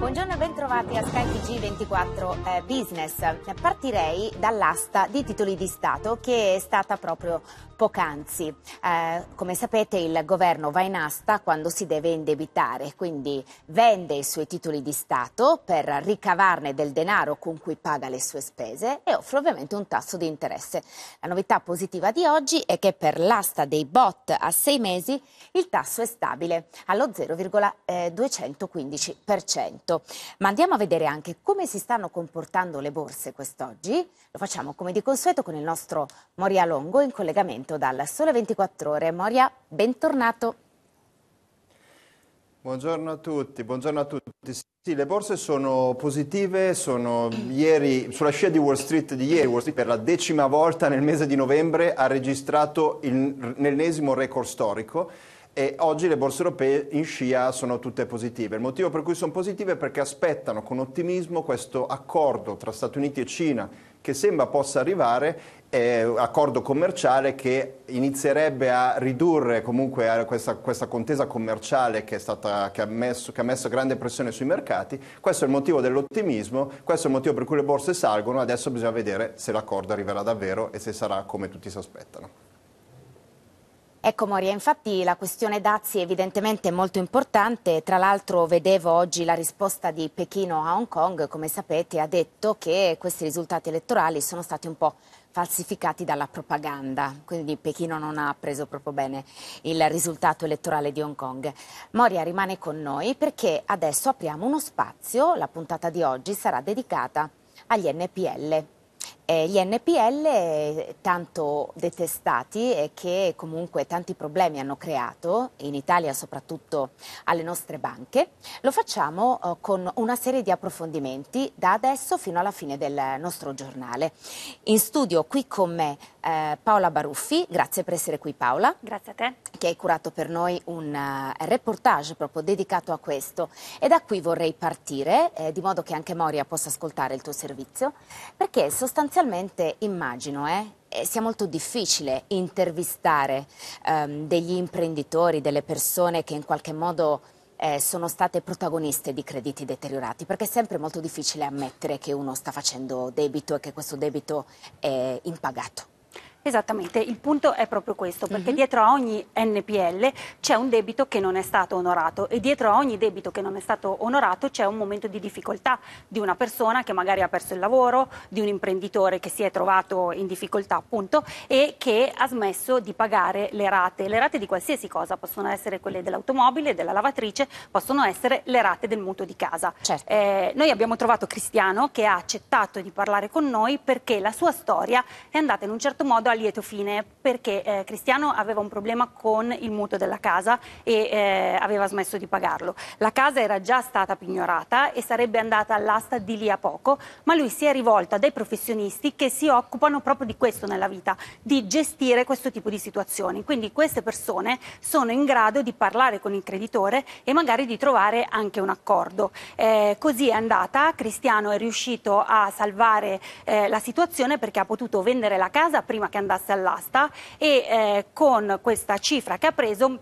Buongiorno e bentrovati a skytg 24 eh, Business. Partirei dall'asta di titoli di Stato che è stata proprio poc'anzi. Eh, come sapete il governo va in asta quando si deve indebitare, quindi vende i suoi titoli di Stato per ricavarne del denaro con cui paga le sue spese e offre ovviamente un tasso di interesse. La novità positiva di oggi è che per l'asta dei bot a sei mesi il tasso è stabile allo 0,215% diritto. Ma andiamo a vedere anche come si stanno comportando le borse quest'oggi. Lo facciamo come di consueto con il nostro Moria Longo in collegamento dal Sole 24 Ore. Moria, bentornato. Buongiorno a tutti, buongiorno a tutti. Sì, le borse sono positive, sono ieri, sulla scia di Wall Street di ieri, Wall Street per la decima volta nel mese di novembre ha registrato l'ennesimo record storico e oggi le borse europee in scia sono tutte positive. Il motivo per cui sono positive è perché aspettano con ottimismo questo accordo tra Stati Uniti e Cina che sembra possa arrivare eh, accordo commerciale che inizierebbe a ridurre comunque eh, questa, questa, contesa commerciale che, stata, che, ha messo, che, ha messo, grande pressione sui mercati. Questo è il motivo dell'ottimismo, questo è il motivo per cui le borse salgono, adesso bisogna vedere se l'accordo arriverà davvero e se sarà come tutti si aspettano. Ecco Moria, infatti la questione dazi è evidentemente molto importante, tra l'altro vedevo oggi la risposta di Pechino a Hong Kong, come sapete ha detto che questi risultati elettorali sono stati un po' falsificati dalla propaganda, quindi Pechino non ha preso proprio bene il risultato elettorale di Hong Kong. Moria rimane con noi perché adesso apriamo uno spazio, la puntata di oggi sarà dedicata agli NPL. Eh, gli NPL eh, tanto detestati e che comunque tanti problemi hanno creato, in Italia soprattutto alle nostre banche, lo facciamo eh, con una serie di approfondimenti da adesso fino alla fine del nostro giornale. In studio qui con me eh, Paola Baruffi, grazie per essere qui Paola. Grazie a te. Che hai curato per noi un uh, reportage proprio dedicato a questo. E da qui vorrei partire, eh, di modo che anche Moria possa ascoltare il tuo servizio, perché sostanzialmente immagino, eh, eh sia molto difficile intervistare um, degli imprenditori, delle persone che in qualche modo eh, sono state protagoniste di crediti deteriorati, perché è sempre molto difficile ammettere che uno sta facendo debito e che questo debito è impagato. Esattamente, il punto è proprio questo, perché uh mhm. -huh. dietro a ogni NPL c'è un debito che non è stato onorato e dietro a ogni debito che non è stato onorato c'è un momento di difficoltà di una persona che magari ha perso il lavoro, di un imprenditore che si è trovato in difficoltà appunto e che ha smesso di pagare le rate, le rate di qualsiasi cosa, possono essere quelle dell'automobile, della lavatrice, possono essere le rate del mutuo di casa. Certo. Eh, noi abbiamo trovato Cristiano che ha accettato di parlare con noi perché la sua storia è andata in un certo modo a lieto fine perché eh, Cristiano aveva un problema con il mutuo della casa e eh, aveva smesso di pagarlo. La casa era già stata pignorata e sarebbe andata all'asta di lì a poco, ma lui si è rivolto a dei professionisti che si occupano proprio di questo nella vita, di gestire questo tipo di situazioni. Quindi queste persone sono in grado di parlare con il creditore e magari di trovare anche un accordo. Eh, così è andata, Cristiano è riuscito a salvare eh, la situazione perché ha potuto vendere la casa prima che andasse all'asta e eh, con questa cifra che ha preso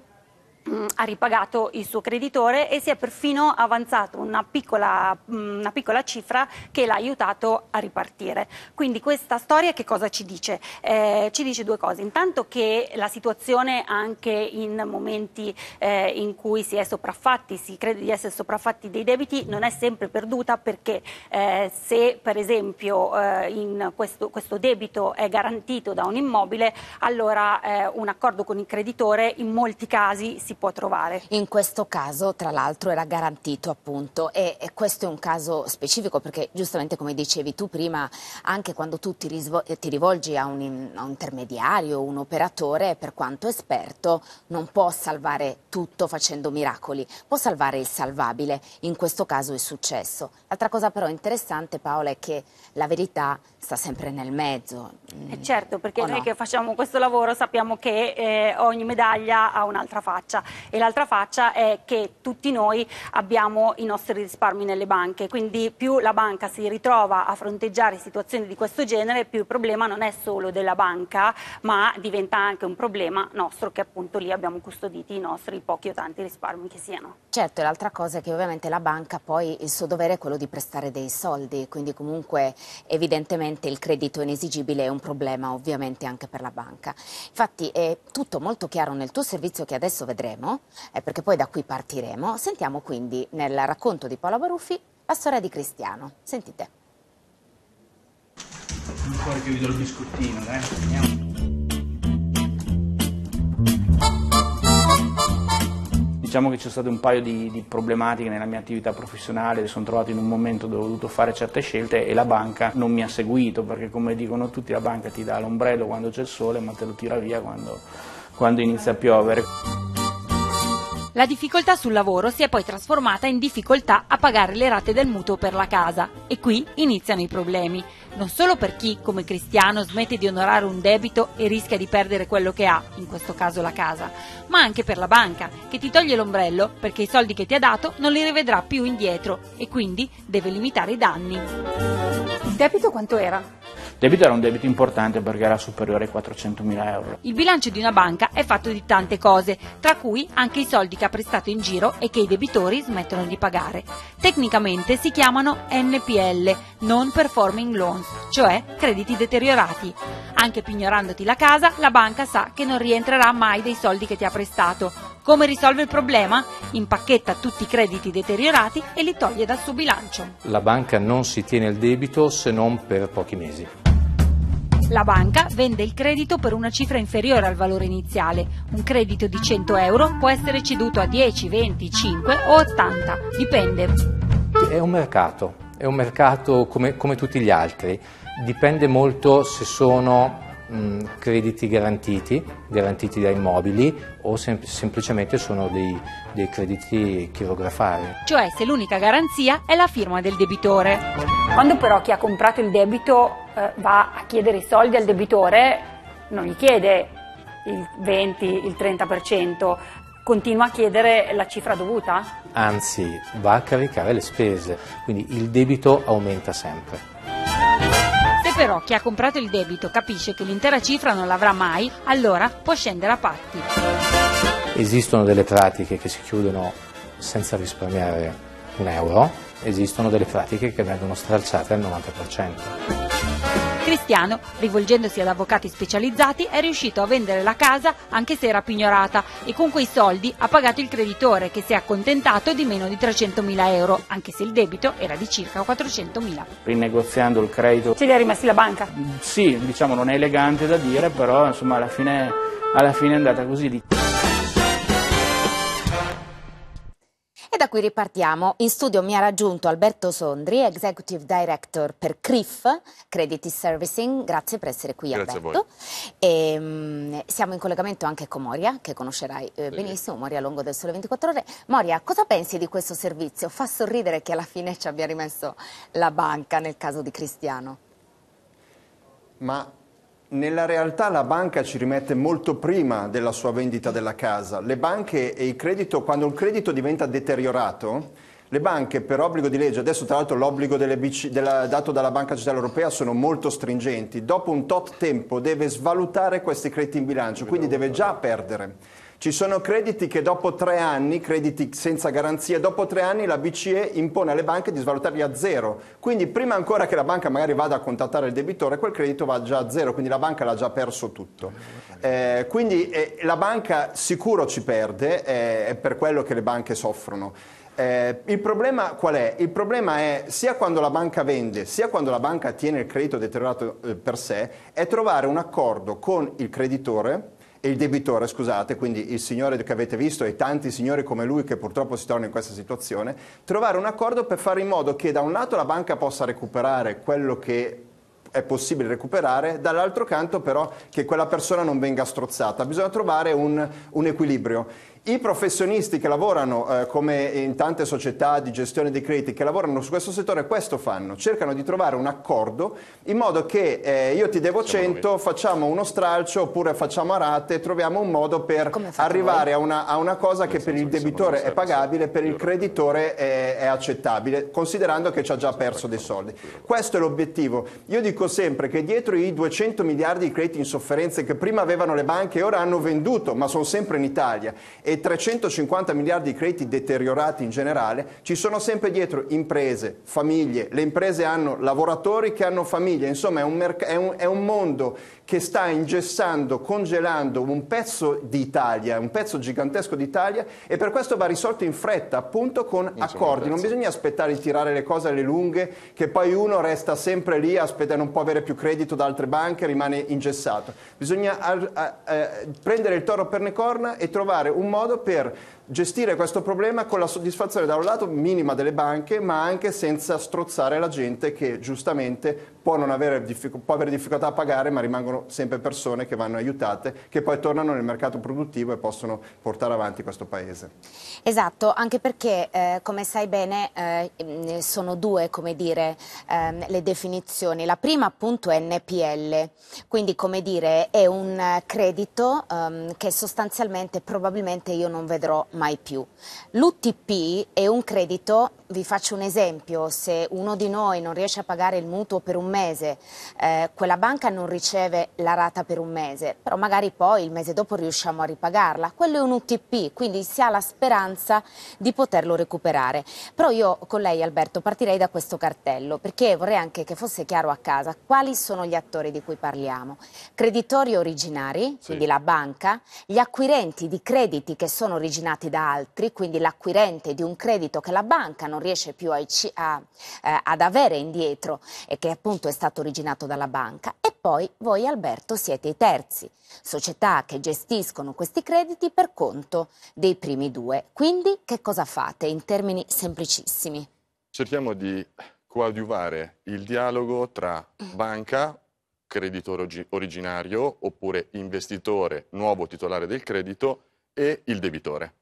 Mm, ha ripagato il suo creditore e si è perfino avanzato una piccola, mm, una piccola cifra che l'ha aiutato a ripartire. Quindi questa storia che cosa ci dice? Eh, ci dice due cose. Intanto che la situazione anche in momenti eh, in cui si è sopraffatti, si crede di essere sopraffatti dei debiti, non è sempre perduta perché eh, se per esempio eh, questo, questo, debito è garantito da un immobile, allora eh, un accordo con il creditore in molti casi si può trovare. In questo caso, tra l'altro, era garantito appunto e, e questo è un caso specifico perché giustamente come dicevi tu prima, anche quando tu ti, eh, ti rivolgi a un, a un intermediario, un operatore, per quanto esperto, non può salvare tutto facendo miracoli, può salvare il salvabile, in questo caso è successo. L'altra cosa però interessante Paola è che la verità sta sempre nel mezzo. E eh, certo, perché o noi no? che facciamo questo lavoro sappiamo che eh, ogni medaglia ha un'altra faccia e l'altra faccia è che tutti noi abbiamo i nostri risparmi nelle banche, quindi più la banca si ritrova a fronteggiare situazioni di questo genere, più il problema non è solo della banca, ma diventa anche un problema nostro che appunto lì abbiamo custoditi i nostri pochi o tanti risparmi che siano. Certo, l'altra cosa è che ovviamente la banca poi il suo dovere è quello di prestare dei soldi, quindi comunque evidentemente il credito inesigibile è un problema ovviamente anche per la banca. Infatti è tutto molto chiaro nel tuo servizio che adesso vedremo, eh, perché poi da qui partiremo. Sentiamo quindi nel racconto di Paola Baruffi la storia di Cristiano. Sentite. Non fuori che vi do il biscottino, eh? Andiamo. Diciamo che ci sono state un paio di, di, problematiche nella mia attività professionale, mi sono trovato in un momento dove ho dovuto fare certe scelte e la banca non mi ha seguito, perché come dicono tutti la banca ti dà l'ombrello quando c'è il sole ma te lo tira via quando, quando inizia a piovere. La difficoltà sul lavoro si è poi trasformata in difficoltà a pagare le rate del mutuo per la casa e qui iniziano i problemi, non solo per chi, come Cristiano, smette di onorare un debito e rischia di perdere quello che ha, in questo caso la casa, ma anche per la banca, che ti toglie l'ombrello perché i soldi che ti ha dato non li rivedrà più indietro e quindi deve limitare i danni. Il debito quanto era? debito era un debito importante perché era superiore ai 400.000 euro. Il bilancio di una banca è fatto di tante cose, tra cui anche i soldi che ha prestato in giro e che i debitori smettono di pagare. Tecnicamente si chiamano NPL, non performing loans, cioè crediti deteriorati. Anche pignorandoti la casa, la banca sa che non rientrerà mai dei soldi che ti ha prestato. Come risolve il problema? Impacchetta tutti i crediti deteriorati e li toglie dal suo bilancio. La banca non si tiene il debito se non per pochi mesi. La banca vende il credito per una cifra inferiore al valore iniziale. Un credito di 100 euro può essere ceduto a 10, 20, 5 o 80, dipende. È un mercato, è un mercato come, come tutti gli altri. Dipende molto se sono mh, crediti garantiti, garantiti da immobili o sem semplicemente sono dei, dei crediti chirografari. Cioè se l'unica garanzia è la firma del debitore. Quando però chi ha comprato il debito eh, va a chiedere i soldi al debitore, non gli chiede il 20, il 30%, continua a chiedere la cifra dovuta? Anzi, va a caricare le spese, quindi il debito aumenta sempre. Se però chi ha comprato il debito capisce che l'intera cifra non l'avrà mai, allora può scendere a patti. Esistono delle pratiche che si chiudono senza risparmiare un euro, esistono delle pratiche che vengono stralciate al 90%. Cristiano, rivolgendosi ad avvocati specializzati, è riuscito a vendere la casa anche se era pignorata e con quei soldi ha pagato il creditore che si è accontentato di meno di 300.000 euro, anche se il debito era di circa 400.000. Rinegoziando il credito... Ce li è rimasti la banca? Sì, diciamo non è elegante da dire, però insomma alla fine, alla fine è andata così. Lì. da qui ripartiamo. In studio mi ha raggiunto Alberto Sondri, Executive Director per CRIF, Credit Servicing. Grazie per essere qui Grazie Alberto. E, ehm, siamo in collegamento anche con Moria, che conoscerai eh, benissimo, Moria Longo del Sole 24 Ore. Moria, cosa pensi di questo servizio? Fa sorridere che alla fine ci abbia rimesso la banca nel caso di Cristiano. Ma nella realtà la banca ci rimette molto prima della sua vendita della casa. Le banche e il credito, quando il credito diventa deteriorato, le banche per obbligo di legge, adesso tra l'altro l'obbligo BC, della, dato dalla Banca Centrale Europea sono molto stringenti, dopo un tot tempo deve svalutare questi crediti in bilancio, quindi deve già perdere. Ci sono crediti che dopo tre anni, crediti senza garanzia, dopo tre anni la BCE impone alle banche di svalutarli a zero. Quindi prima ancora che la banca magari vada a contattare il debitore, quel credito va già a zero, quindi la banca l'ha già perso tutto. Eh, quindi eh, la banca sicuro ci perde, eh, è per quello che le banche soffrono. Eh, il problema qual è? Il problema è sia quando la banca vende, sia quando la banca tiene il credito deteriorato eh, per sé, è trovare un accordo con il creditore e il debitore, scusate, quindi il signore che avete visto e tanti signori come lui che purtroppo si trovano in questa situazione, trovare un accordo per fare in modo che da un lato la banca possa recuperare quello che è possibile recuperare, dall'altro canto però che quella persona non venga strozzata. Bisogna trovare un, un equilibrio. I professionisti che lavorano, eh, come in tante società di gestione dei crediti, che lavorano su questo settore, questo fanno, cercano di trovare un accordo in modo che eh, io ti devo 100, facciamo uno stralcio oppure facciamo a rate, troviamo un modo per arrivare a una, a una, cosa che per il debitore è pagabile, per il creditore è, è accettabile, considerando che ci ha già perso dei soldi. Questo è l'obiettivo. Io dico sempre che dietro i 200 miliardi di crediti in sofferenze che prima avevano le banche e ora hanno venduto, ma sono sempre in Italia, e 350 miliardi di crediti deteriorati in generale, ci sono sempre dietro imprese, famiglie, le imprese hanno lavoratori che hanno famiglie, insomma è un, è un, è un mondo che sta ingessando, congelando un pezzo d'Italia, un pezzo gigantesco d'Italia e per questo va risolto in fretta, appunto con accordi. Non bisogna aspettare di tirare le cose alle lunghe, che poi uno resta sempre lì, aspetta, non può avere più credito da altre banche, rimane ingessato. Bisogna a, a, eh, a, prendere il toro per le corna e trovare un modo per gestire questo problema con la soddisfazione da un lato minima delle banche ma anche senza strozzare la gente che giustamente può, avere, può, avere, difficoltà a pagare ma rimangono sempre persone che vanno aiutate che poi tornano nel mercato produttivo e possono portare avanti questo paese. Esatto, anche perché eh, come sai bene eh, mm, sono due dire, eh, le definizioni. La prima appunto è NPL, quindi come dire è un credito ehm, che sostanzialmente probabilmente io non vedrò mai mai più. L'UTP è un credito vi faccio un esempio, se uno di noi non riesce a pagare il mutuo per un mese, eh, quella banca non riceve la rata per un mese, però magari poi il mese dopo riusciamo a ripagarla, quello è un UTP, quindi si ha la speranza di poterlo recuperare. Però io con lei Alberto partirei da questo cartello, perché vorrei anche che fosse chiaro a casa quali sono gli attori di cui parliamo. Creditori originari, sì. quindi la banca, gli acquirenti di crediti che sono originati da altri, quindi l'acquirente di un credito che la banca non non riesce più a, a, eh, ad avere indietro e che appunto è stato originato dalla banca e poi voi Alberto siete i terzi, società che gestiscono questi crediti per conto dei primi due. Quindi che cosa fate in termini semplicissimi? Cerchiamo di coadiuvare il dialogo tra banca, creditore originario oppure investitore, nuovo titolare del credito e il debitore.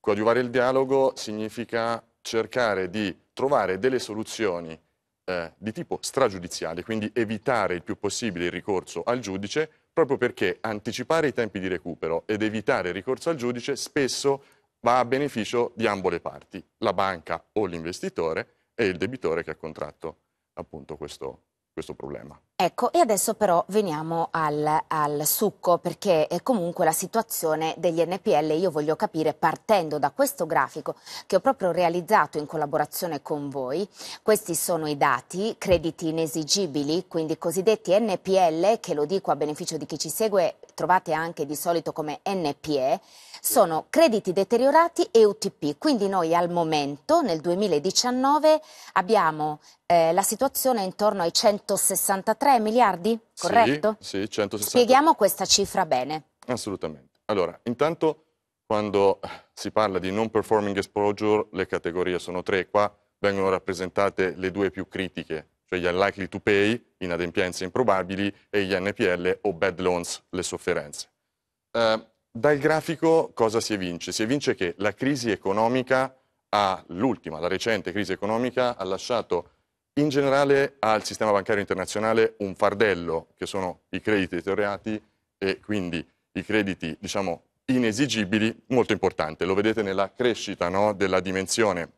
Coadiuvare il dialogo significa cercare di trovare delle soluzioni eh, di tipo stragiudiziale, quindi evitare il più possibile il ricorso al giudice, proprio perché anticipare i tempi di recupero ed evitare il ricorso al giudice spesso va a beneficio di ambo le parti, la banca o l'investitore e il debitore che ha contratto appunto questo, questo problema. Ecco, e adesso però veniamo al, al succo, perché comunque la situazione degli NPL io voglio capire partendo da questo grafico che ho proprio realizzato in collaborazione con voi. Questi sono i dati, crediti inesigibili, quindi cosiddetti NPL, che lo dico a beneficio di chi ci segue, trovate anche di solito come NPE sono crediti deteriorati e UTP. Quindi noi al momento, nel 2019, abbiamo eh, la situazione intorno ai 163 miliardi, corretto? Sì, sì 160. Spieghiamo questa cifra bene. Assolutamente. Allora, intanto quando si parla di non performing exposure, le categorie sono tre. Qua vengono rappresentate le due più critiche, cioè gli unlikely to pay, inadempienze improbabili, e gli NPL o bad loans, le sofferenze. Eh, dal grafico cosa si evince? Si evince che la crisi economica, l'ultima, la recente crisi economica, ha lasciato in generale al sistema bancario internazionale un fardello, che sono i crediti deteriorati e quindi i crediti, diciamo, inesigibili, molto importante. Lo vedete nella crescita no, della dimensione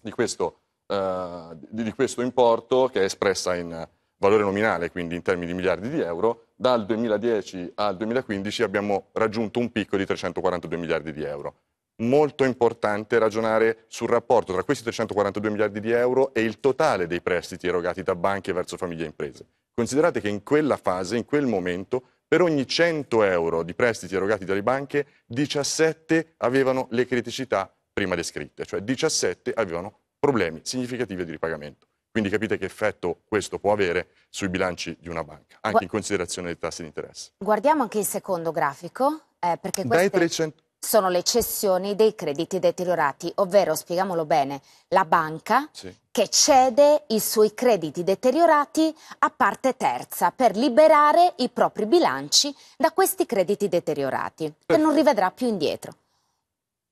di questo, uh, di, di questo importo, che è espressa in valore nominale, quindi in termini di miliardi di euro, dal 2010 al 2015 abbiamo raggiunto un picco di 342 miliardi di euro. Molto importante ragionare sul rapporto tra questi 342 miliardi di euro e il totale dei prestiti erogati da banche verso famiglie e imprese. Considerate che in quella fase, in quel momento, per ogni 100 euro di prestiti erogati dalle banche, 17 avevano le criticità prima descritte, cioè 17 avevano problemi significativi di ripagamento. Quindi capite che effetto questo può avere sui bilanci di una banca, anche Gu in considerazione dei tassi di interesse. Guardiamo anche il secondo grafico, eh, perché queste 300... sono le cessioni dei crediti deteriorati, ovvero, spieghiamolo bene, la banca sì. che cede i suoi crediti deteriorati a parte terza per liberare i propri bilanci da questi crediti deteriorati, Perfetto. che non rivedrà più indietro.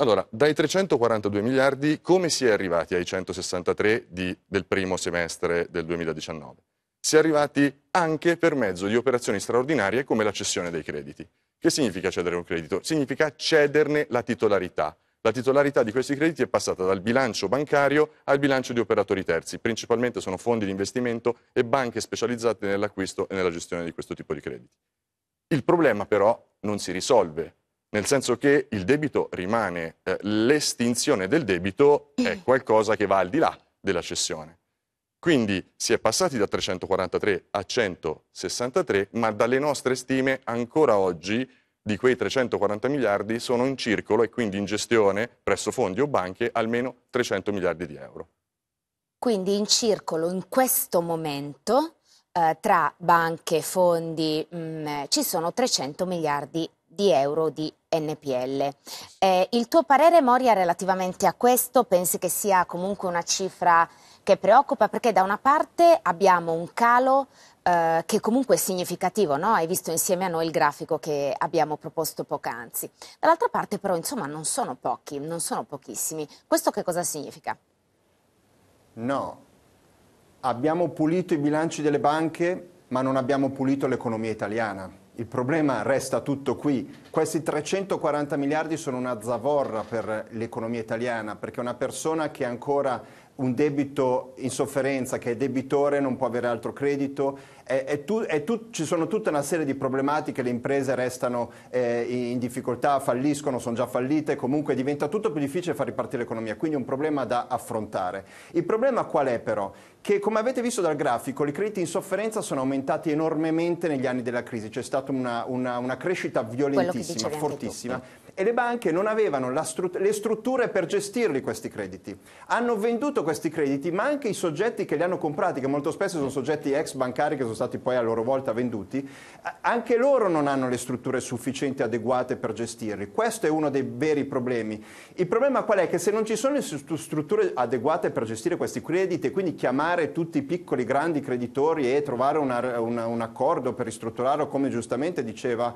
Allora, dai 342 miliardi come si è arrivati ai 163 di, del primo semestre del 2019? Si è arrivati anche per mezzo di operazioni straordinarie come la cessione dei crediti. Che significa cedere un credito? Significa cederne la titolarità. La titolarità di questi crediti è passata dal bilancio bancario al bilancio di operatori terzi, principalmente sono fondi di investimento e banche specializzate nell'acquisto e nella gestione di questo tipo di crediti. Il problema però non si risolve nel senso che il debito rimane, eh, l'estinzione del debito è eh. qualcosa che va al di là della cessione. Quindi si è passati da 343 a 163, ma dalle nostre stime ancora oggi di quei 340 miliardi sono in circolo e quindi in gestione presso fondi o banche almeno 300 miliardi di euro. Quindi in circolo in questo momento eh, tra banche, fondi, mh, mm, eh, ci sono 300 miliardi di euro di NPL. Eh, il tuo parere, Moria, relativamente a questo, pensi che sia comunque una cifra che preoccupa? Perché da una parte abbiamo un calo eh, che comunque è significativo, no? hai visto insieme a noi il grafico che abbiamo proposto poc'anzi. Dall'altra parte però, insomma, non sono pochi, non sono pochissimi. Questo che cosa significa? No, abbiamo pulito i bilanci delle banche, ma non abbiamo pulito l'economia italiana il problema resta tutto qui. Questi 340 miliardi sono una zavorra per l'economia italiana, perché una persona che ancora un debito in sofferenza che è debitore non può avere altro credito è, è tu, è tu, ci sono tutta una serie di problematiche, le imprese restano eh, in difficoltà, falliscono, sono già fallite, comunque diventa tutto più difficile far ripartire l'economia, quindi è un problema da affrontare. Il problema qual è però? Che come avete visto dal grafico, i crediti in sofferenza sono aumentati enormemente negli anni della crisi, c'è stata una, una, una crescita violentissima, fortissima. E le banche non avevano stru le strutture per gestirli questi crediti. Hanno venduto soprattutto questi crediti, ma anche i soggetti che li hanno comprati, che molto spesso sono soggetti ex bancari che sono stati poi a loro volta venduti, anche loro non hanno le strutture sufficienti adeguate per gestirli. Questo è uno dei veri problemi. Il problema qual è? Che se non ci sono le strutture adeguate per gestire questi crediti e quindi chiamare tutti i piccoli, grandi creditori e trovare una, una, un accordo per ristrutturarlo, come giustamente diceva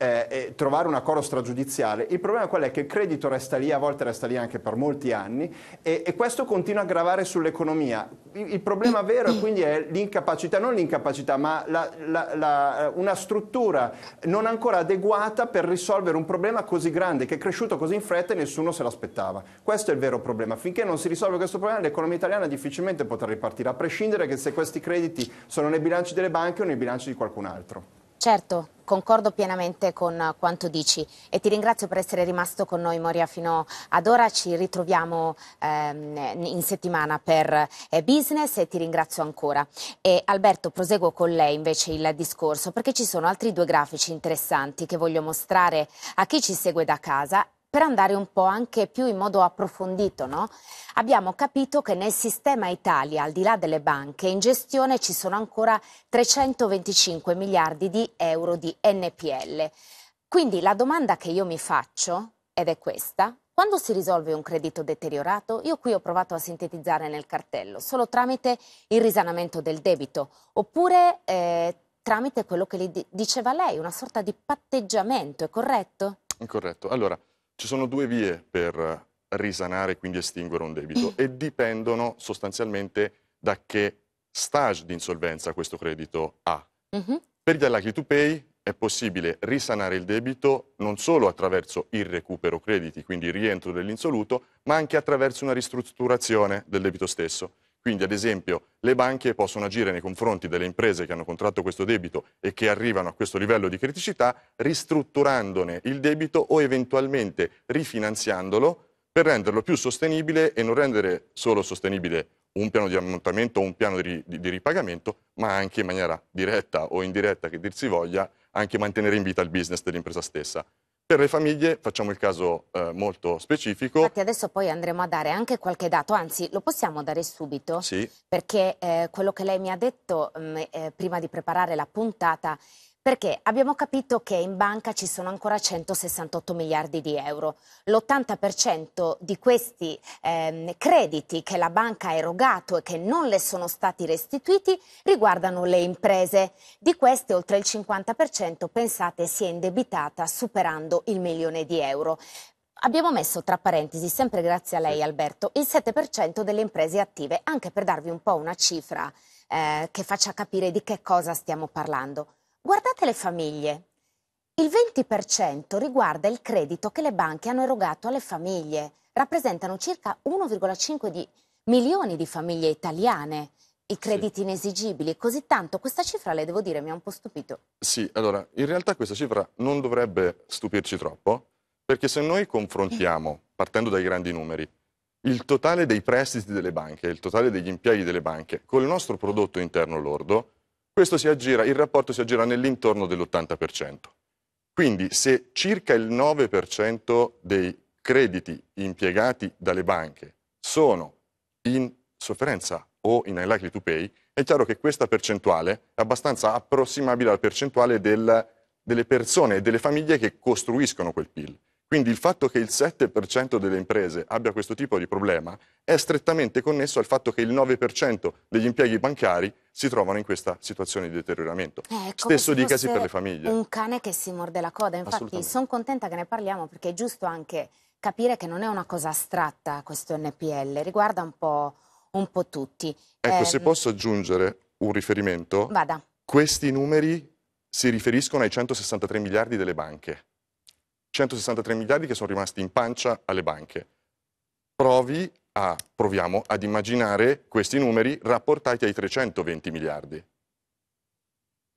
eh, trovare un accordo stragiudiziale. Il problema qual è? Che il credito resta lì, a volte resta lì anche per molti anni e, e questo continua a gravare sull'economia. Il problema vero quindi è l'incapacità, non l'incapacità, ma la, la, la, eh, una struttura non ancora adeguata per risolvere un problema così grande, che è cresciuto così in fretta e nessuno se l'aspettava. Questo è il vero problema. Finché non si risolve questo problema, l'economia italiana difficilmente potrà ripartire, a prescindere che se questi crediti sono nei bilanci delle banche o nei bilanci di qualcun altro. Certo, concordo pienamente con eh, quanto dici e ti ringrazio per essere rimasto con noi Moria fino ad ora, ci ritroviamo ehm, in settimana per eh, business e ti ringrazio ancora. E Alberto proseguo con lei invece il discorso perché ci sono altri due grafici interessanti che voglio mostrare a chi ci segue da casa per andare un po' anche più in modo approfondito, no? abbiamo capito che nel sistema Italia, al di là delle banche, in gestione ci sono ancora 325 miliardi di euro di NPL. Quindi la domanda che io mi faccio, ed è questa, quando si risolve un credito deteriorato, io qui ho provato a sintetizzare nel cartello, solo tramite il risanamento del debito, oppure eh, tramite quello che diceva lei, una sorta di patteggiamento, è corretto? corretto. Allora, ci sono due vie per risanare e quindi estinguere un debito mm. e dipendono sostanzialmente da che stage di insolvenza questo credito ha. Mm-hmm. Per gli unlikely to pay è possibile risanare il debito non solo attraverso il recupero crediti, quindi il rientro dell'insoluto, ma anche attraverso una ristrutturazione del debito stesso. Quindi ad esempio le banche possono agire nei confronti delle imprese che hanno contratto questo debito e che arrivano a questo livello di criticità ristrutturandone il debito o eventualmente rifinanziandolo per renderlo più sostenibile e non rendere solo sostenibile un piano di ammontamento o un piano di, di, di, ripagamento, ma anche in maniera diretta o indiretta che dir si voglia, anche mantenere in vita il business dell'impresa stessa. Per le famiglie facciamo il caso eh, molto specifico. Infatti adesso poi andremo a dare anche qualche dato, anzi lo possiamo dare subito? Sì. Perché eh, quello che lei mi ha detto mh, mm, eh, prima di preparare la puntata perché abbiamo capito che in banca ci sono ancora 168 miliardi di euro. L'80% di questi ehm, crediti che la banca ha erogato e che non le sono stati restituiti riguardano le imprese. Di queste oltre il 50% pensate si è indebitata superando il milione di euro. Abbiamo messo tra parentesi, sempre grazie a lei Alberto, il 7% delle imprese attive, anche per darvi un po' una cifra eh, che faccia capire di che cosa stiamo parlando. Guardate le famiglie. Il 20% riguarda il credito che le banche hanno erogato alle famiglie. Rappresentano circa 1,5 di milioni di famiglie italiane i crediti sì. inesigibili, così tanto questa cifra, le devo dire, mi ha un po' stupito. Sì, allora, in realtà questa cifra non dovrebbe stupirci troppo, perché se noi confrontiamo, partendo dai grandi numeri, il totale dei prestiti delle banche, il totale degli impieghi delle banche, col nostro prodotto interno lordo, aggira, il rapporto si aggira nell'intorno dell'80%. Quindi se circa il 9% dei crediti impiegati dalle banche sono in sofferenza o in unlikely to pay, è chiaro che questa percentuale è abbastanza approssimabile alla percentuale del, delle persone e delle famiglie che costruiscono quel PIL. Quindi il fatto che il 7% delle imprese abbia questo tipo di problema è strettamente connesso al fatto che il 9% degli impieghi bancari si trovano in questa situazione di deterioramento. Eh, Stesso dicasi per le famiglie. Un cane che si morde la coda, infatti sono contenta che ne parliamo perché è giusto anche capire che non è una cosa astratta questo NPL, riguarda un po', un po tutti. Ecco, eh, se ehm, posso aggiungere un riferimento, vada. questi numeri si riferiscono ai 163 miliardi delle banche. 163 miliardi che sono rimasti in pancia alle banche. Provi a, proviamo ad immaginare questi numeri rapportati ai 320 miliardi.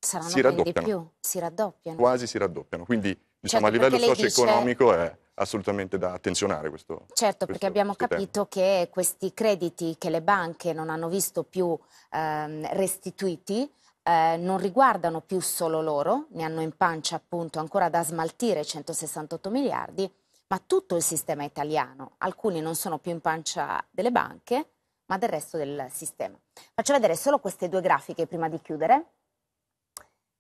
Saranno si raddoppiano. Più, si raddoppiano. Quasi si raddoppiano. Quindi diciamo, certo, a livello socio-economico dice... è assolutamente da attenzionare questo. Certo, questo, perché abbiamo capito tema. che questi crediti che le banche non hanno visto più ehm, restituiti eh, non riguardano più solo loro, ne hanno in pancia appunto ancora da smaltire 168 miliardi, ma tutto il sistema italiano. Alcuni non sono più in pancia delle banche, ma del resto del sistema. Faccio vedere solo queste due grafiche prima di chiudere.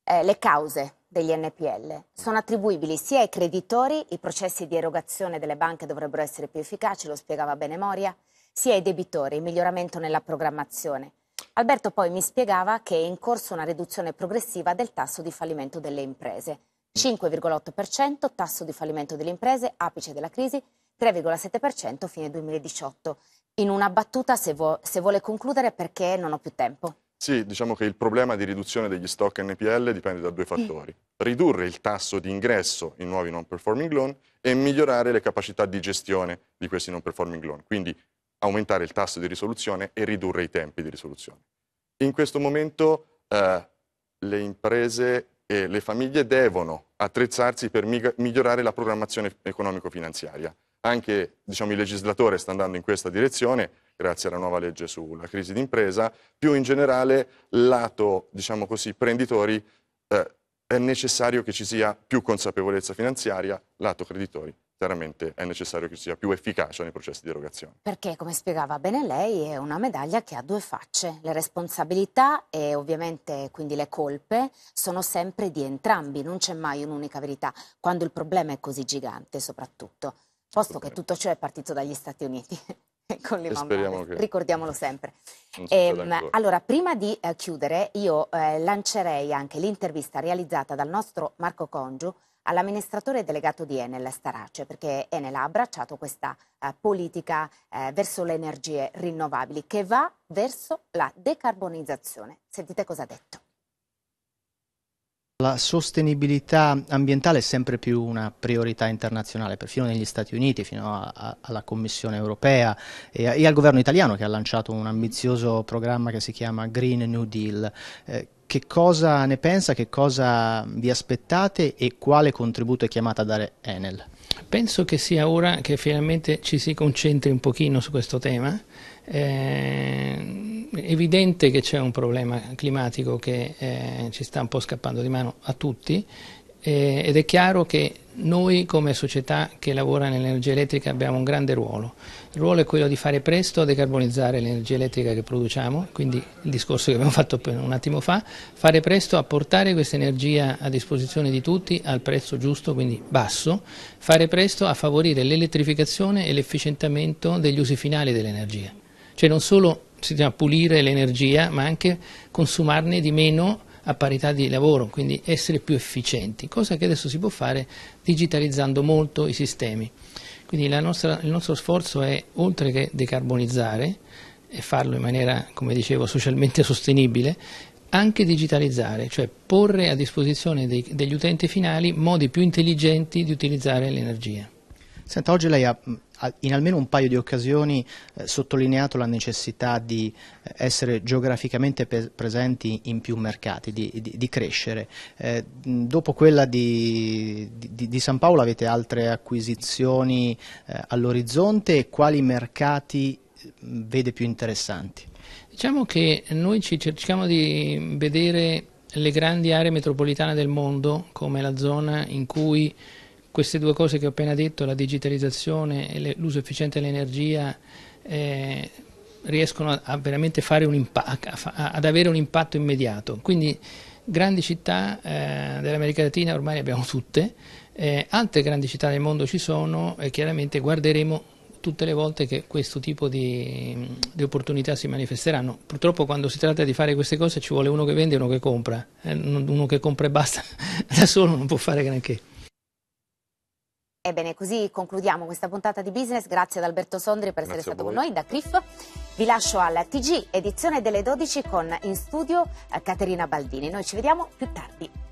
Eh, le cause degli NPL sono attribuibili sia ai creditori, i processi di erogazione delle banche dovrebbero essere più efficaci, lo spiegava bene Moria, sia ai debitori, il miglioramento nella programmazione. Alberto poi mi spiegava che è in corso una riduzione progressiva del tasso di fallimento delle imprese. 5,8% tasso di fallimento delle imprese, apice della crisi, 3,7% fine 2018. In una battuta, se, vo se vuole concludere, perché non ho più tempo. Sì, diciamo che il problema di riduzione degli stock NPL dipende da due mm. fattori. Ridurre il tasso di ingresso in nuovi non performing loan e migliorare le capacità di gestione di questi non performing loan. Quindi aumentare il tasso di risoluzione e ridurre i tempi di risoluzione. In questo momento eh, le imprese e le famiglie devono attrezzarsi per migliorare la programmazione economico-finanziaria. Anche diciamo, il legislatore sta andando in questa direzione, grazie alla nuova legge sulla crisi d'impresa, più in generale lato, diciamo così, prenditori eh, è necessario che ci sia più consapevolezza finanziaria lato creditori chiaramente è necessario che ci sia più efficacia nei processi di erogazione. Perché, come spiegava bene lei, è una medaglia che ha due facce. Le responsabilità e ovviamente quindi le colpe sono sempre di entrambi, non c'è mai un'unica verità, quando il problema è così gigante soprattutto, posto che tutto ciò è partito dagli Stati Uniti. con le mamme, che... ricordiamolo sempre. Ehm, allora, prima di eh, chiudere, io eh, lancerei anche l'intervista realizzata dal nostro Marco Congiu all'amministratore delegato di Enel Starace, perché Enel ha abbracciato questa eh, politica eh, verso le energie rinnovabili che va verso la decarbonizzazione. Sentite cosa ha detto. La sostenibilità ambientale è sempre più una priorità internazionale, perfino negli Stati Uniti, fino a, a, alla Commissione europea e, a, e, al governo italiano che ha lanciato un ambizioso programma che si chiama Green New Deal. Eh, che cosa ne pensa, che cosa vi aspettate e quale contributo è chiamata a dare Enel? Penso che sia ora che finalmente ci si concentri un pochino su questo tema è eh, evidente che c'è un problema climatico che eh, ci sta un po' scappando di mano a tutti eh, ed è chiaro che noi come società che lavora nell'energia elettrica abbiamo un grande ruolo. Il ruolo è quello di fare presto a decarbonizzare l'energia elettrica che produciamo, quindi il discorso che abbiamo fatto un attimo fa, fare presto a portare questa energia a disposizione di tutti al prezzo giusto, quindi basso, fare presto a favorire l'elettrificazione e l'efficientamento degli usi finali dell'energia. Cioè non solo bisogna pulire l'energia, ma anche consumarne di meno a parità di lavoro, quindi essere più efficienti, cosa che adesso si può fare digitalizzando molto i sistemi. Quindi nostra, il nostro sforzo è, oltre che decarbonizzare e farlo in maniera, come dicevo, socialmente sostenibile, anche digitalizzare, cioè porre a disposizione dei, degli utenti finali modi più intelligenti di utilizzare l'energia. Senta, oggi lei ha in almeno un paio di occasioni eh, sottolineato la necessità di eh, essere geograficamente presenti in più mercati, di, di, di crescere. Eh, dopo quella di, di, San Paolo avete altre acquisizioni eh, all'orizzonte e quali mercati vede più interessanti? Diciamo che noi ci cerchiamo di vedere le grandi aree metropolitane del mondo come la zona in cui queste due cose che ho appena detto, la digitalizzazione e l'uso efficiente dell'energia, eh, riescono a, a veramente a ad avere un impatto immediato. Quindi grandi città eh, dell'America Latina ormai ne abbiamo tutte, eh, altre grandi città del mondo ci sono e chiaramente guarderemo tutte le volte che questo tipo di, di, opportunità si manifesteranno. Purtroppo quando si tratta di fare queste cose ci vuole uno che vende e uno che compra, eh, uno che compra e basta, da solo non può fare granché. Ebbene, così concludiamo questa puntata di business. Grazie ad Alberto Sondri per Grazie essere stato con noi da CRIF. Vi lascio alla TG edizione delle 12 con in studio eh, Caterina Baldini. Noi ci vediamo più tardi.